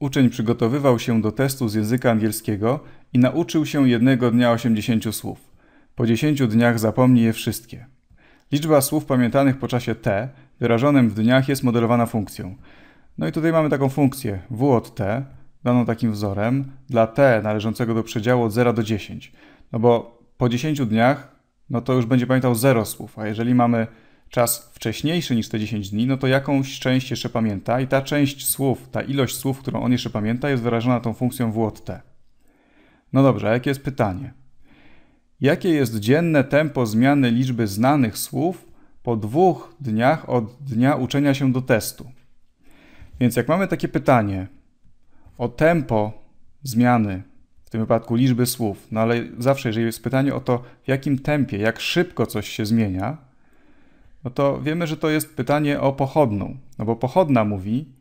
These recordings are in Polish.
Uczeń przygotowywał się do testu z języka angielskiego i nauczył się jednego dnia 80 słów. Po 10 dniach zapomni je wszystkie. Liczba słów pamiętanych po czasie T, wyrażonym w dniach, jest modelowana funkcją. No i tutaj mamy taką funkcję W od T, daną takim wzorem, dla T należącego do przedziału od 0 do 10. No bo po 10 dniach, no to już będzie pamiętał 0 słów, a jeżeli mamy czas wcześniejszy niż te 10 dni, no to jakąś część jeszcze pamięta i ta część słów, ta ilość słów, którą on jeszcze pamięta, jest wyrażona tą funkcją WOTT. No dobrze, a jakie jest pytanie? Jakie jest dzienne tempo zmiany liczby znanych słów po dwóch dniach od dnia uczenia się do testu? Więc jak mamy takie pytanie o tempo zmiany, w tym wypadku liczby słów, no ale zawsze jeżeli jest pytanie o to, w jakim tempie, jak szybko coś się zmienia, no to wiemy, że to jest pytanie o pochodną, no bo pochodna mówi,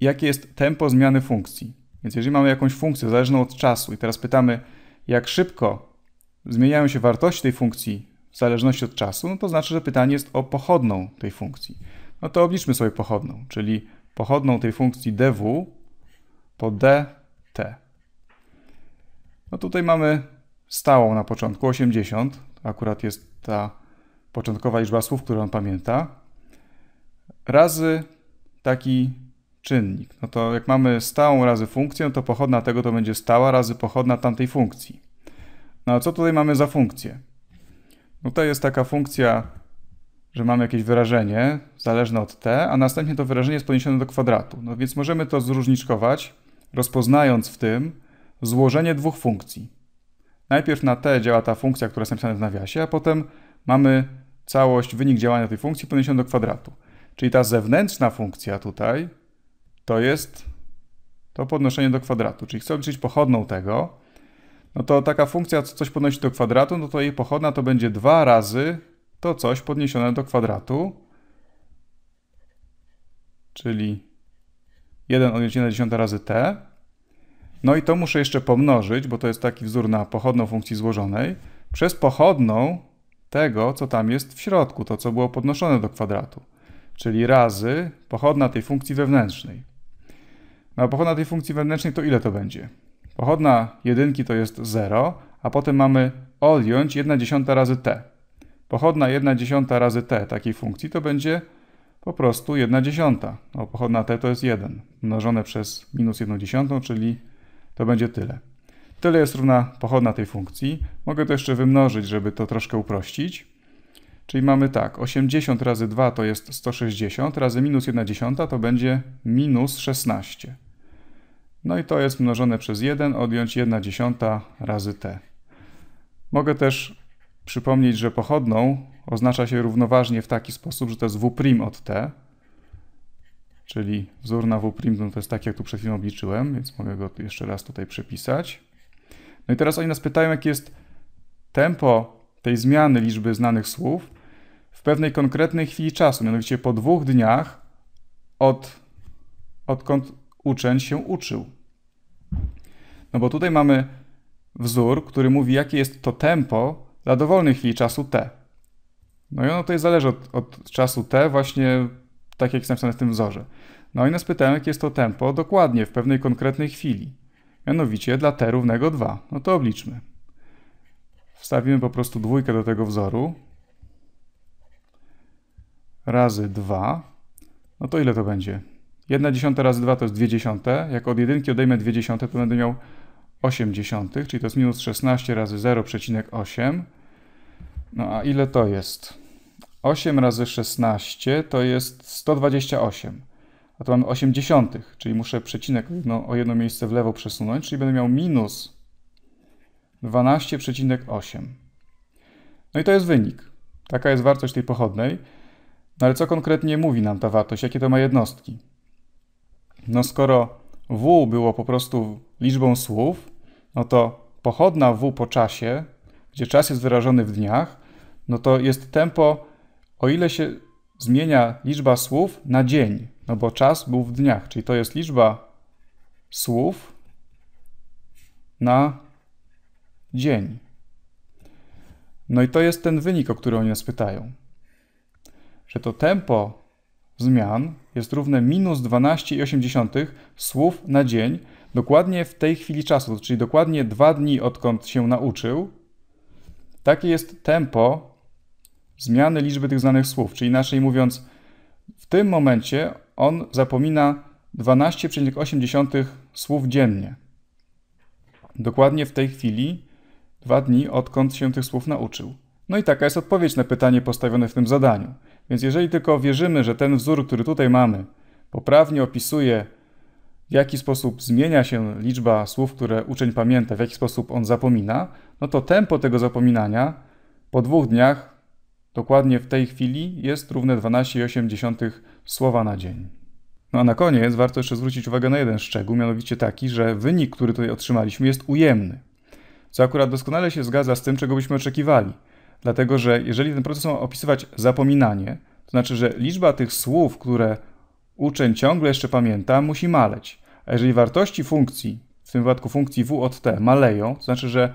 jakie jest tempo zmiany funkcji. Więc jeżeli mamy jakąś funkcję zależną od czasu i teraz pytamy, jak szybko zmieniają się wartości tej funkcji w zależności od czasu, no to znaczy, że pytanie jest o pochodną tej funkcji. No to obliczmy sobie pochodną, czyli pochodną tej funkcji dw po dt. No tutaj mamy stałą na początku 80, akurat jest ta początkowa liczba słów, którą pamięta, razy taki czynnik. No to jak mamy stałą razy funkcję, to pochodna tego to będzie stała razy pochodna tamtej funkcji. No a co tutaj mamy za funkcję? No to jest taka funkcja, że mamy jakieś wyrażenie zależne od t, a następnie to wyrażenie jest poniesione do kwadratu. No więc możemy to zróżniczkować, rozpoznając w tym złożenie dwóch funkcji. Najpierw na t działa ta funkcja, która jest napisana w nawiasie, a potem mamy całość, wynik działania tej funkcji podniesiony do kwadratu. Czyli ta zewnętrzna funkcja tutaj to jest to podnoszenie do kwadratu. Czyli chcę liczyć pochodną tego, no to taka funkcja coś podnosi do kwadratu, no to jej pochodna to będzie dwa razy to coś podniesione do kwadratu, czyli 1 odjąć 1 dziesiąta razy t. No i to muszę jeszcze pomnożyć, bo to jest taki wzór na pochodną funkcji złożonej, przez pochodną tego, co tam jest w środku, to co było podnoszone do kwadratu, czyli razy pochodna tej funkcji wewnętrznej. No a pochodna tej funkcji wewnętrznej to ile to będzie? Pochodna jedynki to jest 0, a potem mamy odjąć 1 dziesiąta razy t. Pochodna 1 dziesiąta razy t takiej funkcji to będzie po prostu 1 dziesiąta. No, pochodna t to jest 1 mnożone przez minus 1 dziesiątą, czyli to będzie tyle. Tyle jest równa pochodna tej funkcji. Mogę to jeszcze wymnożyć, żeby to troszkę uprościć. Czyli mamy tak, 80 razy 2 to jest 160, razy minus 1 dziesiąta to będzie minus 16. No i to jest mnożone przez 1, odjąć 1 dziesiąta razy t. Mogę też przypomnieć, że pochodną oznacza się równoważnie w taki sposób, że to jest w' od t, czyli wzór na w' no to jest tak, jak tu przed chwilą obliczyłem, więc mogę go jeszcze raz tutaj przepisać. No i teraz oni nas pytają, jakie jest tempo tej zmiany liczby znanych słów w pewnej konkretnej chwili czasu, mianowicie po dwóch dniach od, odkąd uczeń się uczył. No bo tutaj mamy wzór, który mówi, jakie jest to tempo dla dowolnej chwili czasu t. No i ono tutaj zależy od, od czasu t, właśnie tak jak jest napisane w tym wzorze. No i nas pytają, jakie jest to tempo dokładnie w pewnej konkretnej chwili mianowicie dla t równego 2. No to obliczmy. Wstawimy po prostu dwójkę do tego wzoru razy 2. No to ile to będzie? 1 dziesiąta razy 2 to jest 2 dziesiąte. Jak od jedynki odejmę 2 dziesiąte, to będę miał 8 dziesiątych, czyli to jest minus 16 razy 0,8. No a ile to jest? 8 razy 16 to jest 128 a to mamy 80, czyli muszę przecinek no, o jedno miejsce w lewo przesunąć, czyli będę miał minus 12,8. No i to jest wynik. Taka jest wartość tej pochodnej. No ale co konkretnie mówi nam ta wartość? Jakie to ma jednostki? No skoro w było po prostu liczbą słów, no to pochodna w po czasie, gdzie czas jest wyrażony w dniach, no to jest tempo, o ile się zmienia liczba słów na dzień no bo czas był w dniach, czyli to jest liczba słów na dzień. No i to jest ten wynik, o który oni nas pytają. Że to tempo zmian jest równe minus 12,8 słów na dzień, dokładnie w tej chwili czasu, czyli dokładnie dwa dni odkąd się nauczył. Takie jest tempo zmiany liczby tych znanych słów, czyli inaczej mówiąc, w tym momencie on zapomina 12,8 słów dziennie. Dokładnie w tej chwili, dwa dni odkąd się tych słów nauczył. No i taka jest odpowiedź na pytanie postawione w tym zadaniu. Więc jeżeli tylko wierzymy, że ten wzór, który tutaj mamy, poprawnie opisuje, w jaki sposób zmienia się liczba słów, które uczeń pamięta, w jaki sposób on zapomina, no to tempo tego zapominania po dwóch dniach Dokładnie w tej chwili jest równe 12,8 słowa na dzień. No a na koniec warto jeszcze zwrócić uwagę na jeden szczegół, mianowicie taki, że wynik, który tutaj otrzymaliśmy, jest ujemny. Co akurat doskonale się zgadza z tym, czego byśmy oczekiwali. Dlatego, że jeżeli ten proces ma opisywać zapominanie, to znaczy, że liczba tych słów, które uczeń ciągle jeszcze pamięta, musi maleć. A jeżeli wartości funkcji, w tym wypadku funkcji w od t, maleją, to znaczy, że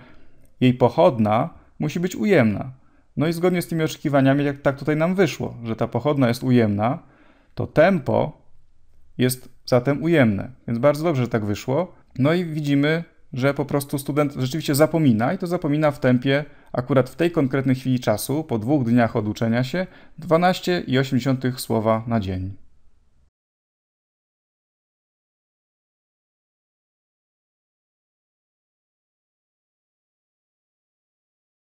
jej pochodna musi być ujemna. No i zgodnie z tymi oczekiwaniami, jak tak tutaj nam wyszło, że ta pochodna jest ujemna, to tempo jest zatem ujemne. Więc bardzo dobrze, że tak wyszło. No i widzimy, że po prostu student rzeczywiście zapomina i to zapomina w tempie akurat w tej konkretnej chwili czasu, po dwóch dniach oduczenia się, 12,8 słowa na dzień.